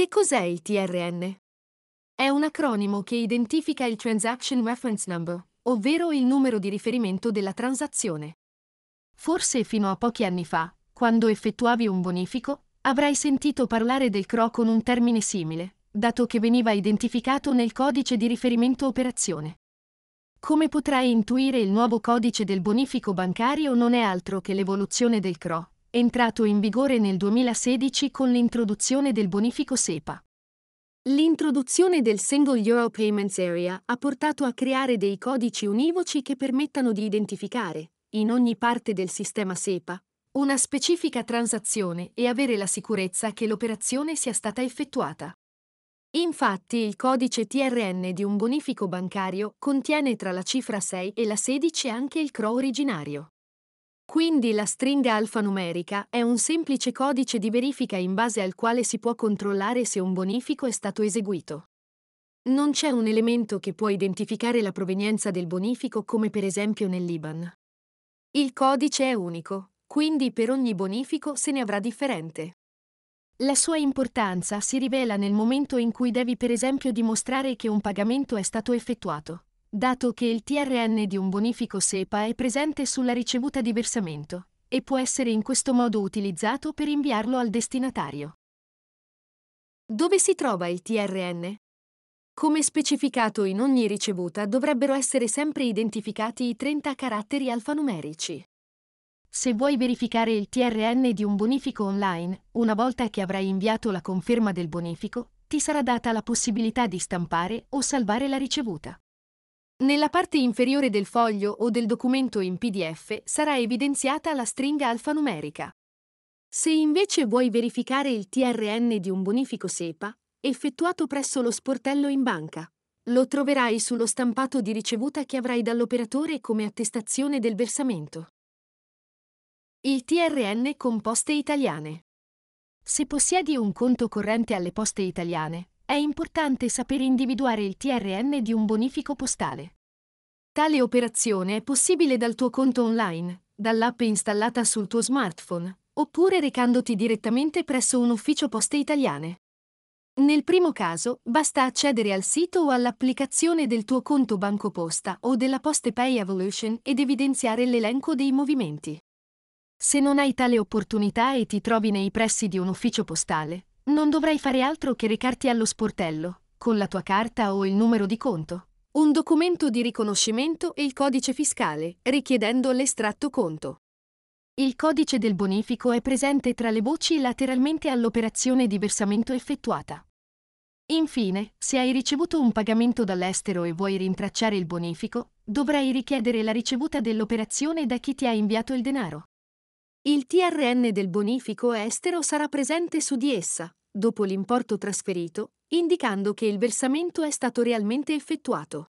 Che cos'è il TRN? È un acronimo che identifica il Transaction Reference Number, ovvero il numero di riferimento della transazione. Forse fino a pochi anni fa, quando effettuavi un bonifico, avrai sentito parlare del CRO con un termine simile, dato che veniva identificato nel codice di riferimento operazione. Come potrai intuire il nuovo codice del bonifico bancario non è altro che l'evoluzione del CRO, entrato in vigore nel 2016 con l'introduzione del bonifico SEPA. L'introduzione del Single Euro Payments Area ha portato a creare dei codici univoci che permettano di identificare, in ogni parte del sistema SEPA, una specifica transazione e avere la sicurezza che l'operazione sia stata effettuata. Infatti il codice TRN di un bonifico bancario contiene tra la cifra 6 e la 16 anche il CRO originario. Quindi la stringa alfanumerica è un semplice codice di verifica in base al quale si può controllare se un bonifico è stato eseguito. Non c'è un elemento che può identificare la provenienza del bonifico come per esempio nell'Iban. Il codice è unico, quindi per ogni bonifico se ne avrà differente. La sua importanza si rivela nel momento in cui devi per esempio dimostrare che un pagamento è stato effettuato dato che il TRN di un bonifico SEPA è presente sulla ricevuta di versamento e può essere in questo modo utilizzato per inviarlo al destinatario. Dove si trova il TRN? Come specificato in ogni ricevuta dovrebbero essere sempre identificati i 30 caratteri alfanumerici. Se vuoi verificare il TRN di un bonifico online, una volta che avrai inviato la conferma del bonifico, ti sarà data la possibilità di stampare o salvare la ricevuta. Nella parte inferiore del foglio o del documento in PDF sarà evidenziata la stringa alfanumerica. Se invece vuoi verificare il TRN di un bonifico SEPA, effettuato presso lo sportello in banca, lo troverai sullo stampato di ricevuta che avrai dall'operatore come attestazione del versamento. Il TRN con poste italiane. Se possiedi un conto corrente alle poste italiane, è importante saper individuare il TRN di un bonifico postale. Tale operazione è possibile dal tuo conto online, dall'app installata sul tuo smartphone, oppure recandoti direttamente presso un ufficio Poste Italiane. Nel primo caso, basta accedere al sito o all'applicazione del tuo conto Banco Posta o della Poste Pay Evolution ed evidenziare l'elenco dei movimenti. Se non hai tale opportunità e ti trovi nei pressi di un ufficio postale, non dovrai fare altro che recarti allo sportello, con la tua carta o il numero di conto un documento di riconoscimento e il codice fiscale, richiedendo l'estratto conto. Il codice del bonifico è presente tra le voci lateralmente all'operazione di versamento effettuata. Infine, se hai ricevuto un pagamento dall'estero e vuoi rintracciare il bonifico, dovrai richiedere la ricevuta dell'operazione da chi ti ha inviato il denaro. Il TRN del bonifico estero sarà presente su di essa, dopo l'importo trasferito, indicando che il versamento è stato realmente effettuato.